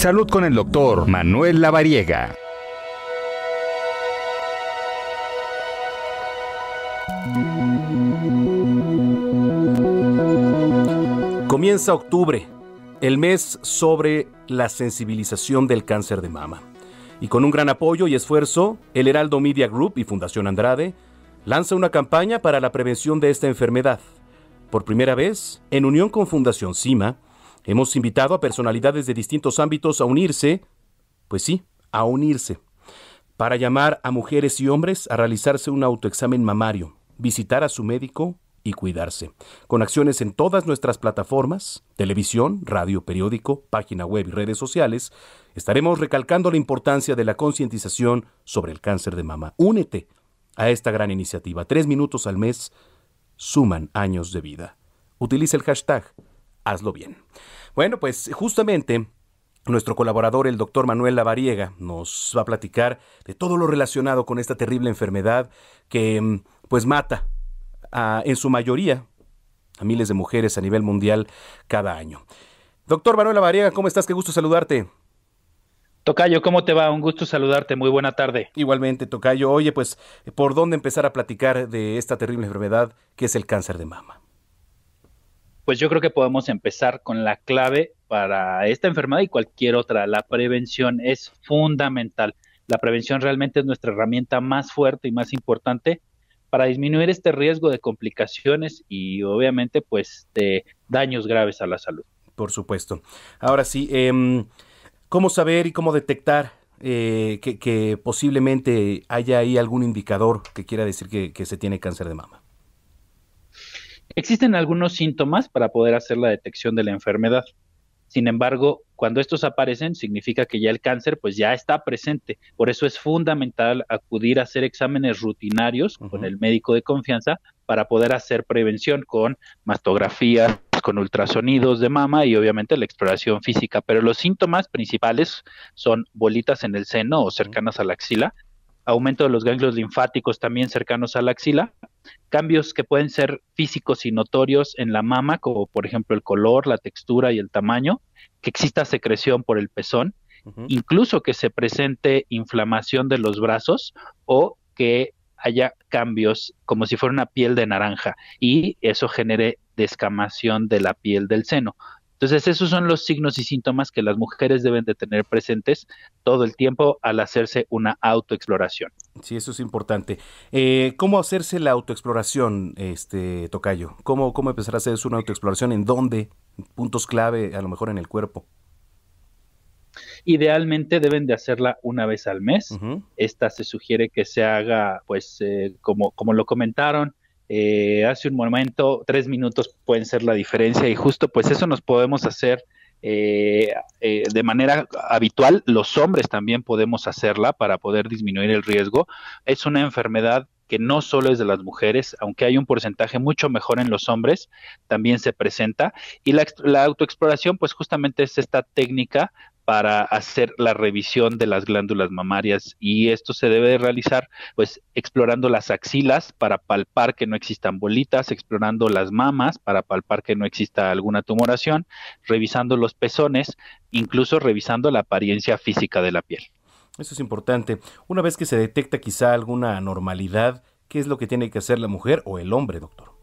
Salud con el doctor Manuel Lavariega. Comienza octubre, el mes sobre la sensibilización del cáncer de mama. Y con un gran apoyo y esfuerzo, el Heraldo Media Group y Fundación Andrade lanza una campaña para la prevención de esta enfermedad. Por primera vez, en unión con Fundación CIMA, Hemos invitado a personalidades de distintos ámbitos a unirse, pues sí, a unirse, para llamar a mujeres y hombres a realizarse un autoexamen mamario, visitar a su médico y cuidarse, con acciones en todas nuestras plataformas, televisión, radio, periódico, página web y redes sociales, estaremos recalcando la importancia de la concientización sobre el cáncer de mama. Únete a esta gran iniciativa. Tres minutos al mes suman años de vida. Utiliza el hashtag hazlo bien. Bueno, pues justamente nuestro colaborador, el doctor Manuel Lavariega, nos va a platicar de todo lo relacionado con esta terrible enfermedad que mm, pues mata en su mayoría a miles de mujeres a nivel mundial cada año. Doctor Manuel Lavariega, ¿cómo estás? Qué gusto saludarte. Tocayo, ¿cómo te va? Un gusto saludarte, muy buena tarde. Igualmente, Tocayo. Oye, pues, ¿por dónde empezar a platicar de esta terrible enfermedad que es el cáncer de mama? pues yo creo que podemos empezar con la clave para esta enfermedad y cualquier otra. La prevención es fundamental. La prevención realmente es nuestra herramienta más fuerte y más importante para disminuir este riesgo de complicaciones y obviamente pues de daños graves a la salud. Por supuesto. Ahora sí, em, ¿cómo saber y cómo detectar eh, que, posiblemente haya ahí algún indicador que quiera decir que se tiene cáncer de mama? Existen algunos síntomas para poder hacer la detección de la enfermedad. Sin embargo, cuando estos aparecen, significa que ya el cáncer pues ya está presente. Por eso es fundamental acudir a hacer exámenes rutinarios con el médico de confianza para poder hacer prevención con mastografías, con ultrasonidos de mama y obviamente la exploración física. Pero los síntomas principales son bolitas en el seno o cercanas a la axila, aumento de los ganglios linfáticos también cercanos a la axila cambios que pueden ser físicos y notorios en la mama, como por ejemplo el color, la textura y el tamaño, que exista secreción por el pezón, incluso que se presente inflamación de los brazos o que haya cambios como si fuera una piel de naranja y eso genere descamación de la piel del seno. Entonces, esos son los signos y síntomas que las mujeres deben de tener presentes todo el tiempo al hacerse una autoexploración. Sí, eso es importante. Eh, ¿Cómo hacerse la autoexploración, este Tocayo? ¿Cómo, ¿Cómo empezar a hacerse una autoexploración? ¿En dónde? Puntos clave, a lo mejor en el cuerpo. Idealmente deben de hacerla una vez al mes. Esta se sugiere que se haga, pues, eh, como, como lo comentaron, eh, hace un momento, tres minutos pueden ser la diferencia y justo pues eso nos podemos hacer eh, eh, de manera habitual, los hombres también podemos hacerla para poder disminuir el riesgo. Es una enfermedad que no solo es de las mujeres, aunque hay un porcentaje mucho mejor en los hombres, también se presenta. Y la, la autoexploración, pues justamente es esta técnica para hacer la revisión de las glándulas mamarias y esto se debe realizar pues explorando las axilas para palpar que no existan bolitas, explorando las mamas para palpar que no exista alguna tumoración, revisando los pezones, incluso revisando la apariencia física de la piel. Eso es importante. Una vez que se detecta quizá alguna anormalidad, ¿qué es lo que tiene que hacer la mujer o el hombre, doctor?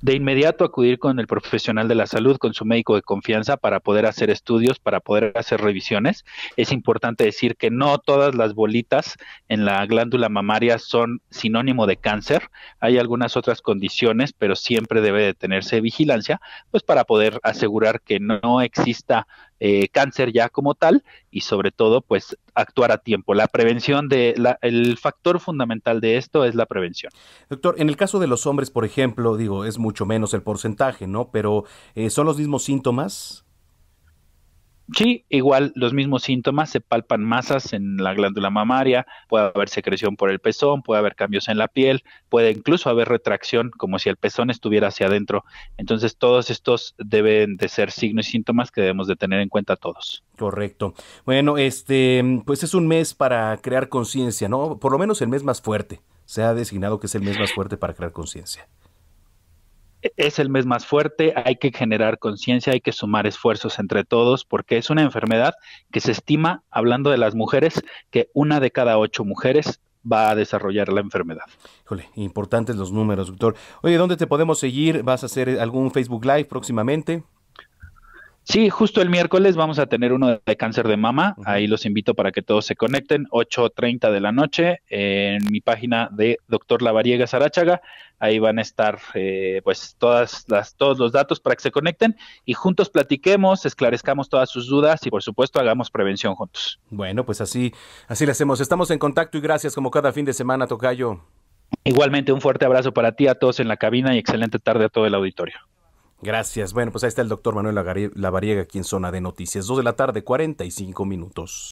De inmediato acudir con el profesional de la salud, con su médico de confianza para poder hacer estudios, para poder hacer revisiones. Es importante decir que no todas las bolitas en la glándula mamaria son sinónimo de cáncer. Hay algunas otras condiciones, pero siempre debe de tenerse vigilancia, pues para poder asegurar que no exista eh, cáncer ya como tal y sobre todo pues actuar a tiempo. La prevención de la, el factor fundamental de esto es la prevención. Doctor, en el caso de los hombres, por ejemplo, digo, es mucho menos el porcentaje, ¿no? Pero eh, son los mismos síntomas. Sí, igual los mismos síntomas, se palpan masas en la glándula mamaria, puede haber secreción por el pezón, puede haber cambios en la piel, puede incluso haber retracción, como si el pezón estuviera hacia adentro. Entonces todos estos deben de ser signos y síntomas que debemos de tener en cuenta todos. Correcto. Bueno, este, pues es un mes para crear conciencia, ¿no? Por lo menos el mes más fuerte. Se ha designado que es el mes más fuerte para crear conciencia es el mes más fuerte, hay que generar conciencia, hay que sumar esfuerzos entre todos, porque es una enfermedad que se estima, hablando de las mujeres, que una de cada ocho mujeres va a desarrollar la enfermedad. Híjole, importantes los números, doctor. Oye, ¿dónde te podemos seguir? ¿Vas a hacer algún Facebook Live próximamente? Sí, justo el miércoles vamos a tener uno de cáncer de mama. Ahí los invito para que todos se conecten, 8.30 de la noche, en mi página de Doctor Lavariega Sarachaga. Ahí van a estar eh, pues todas las, todos los datos para que se conecten y juntos platiquemos, esclarezcamos todas sus dudas y por supuesto hagamos prevención juntos. Bueno, pues así, así lo hacemos. Estamos en contacto y gracias como cada fin de semana, Tocayo. Igualmente un fuerte abrazo para ti, a todos en la cabina y excelente tarde a todo el auditorio. Gracias. Bueno, pues ahí está el doctor Manuel Lavariega aquí en Zona de Noticias. Dos de la tarde, 45 minutos.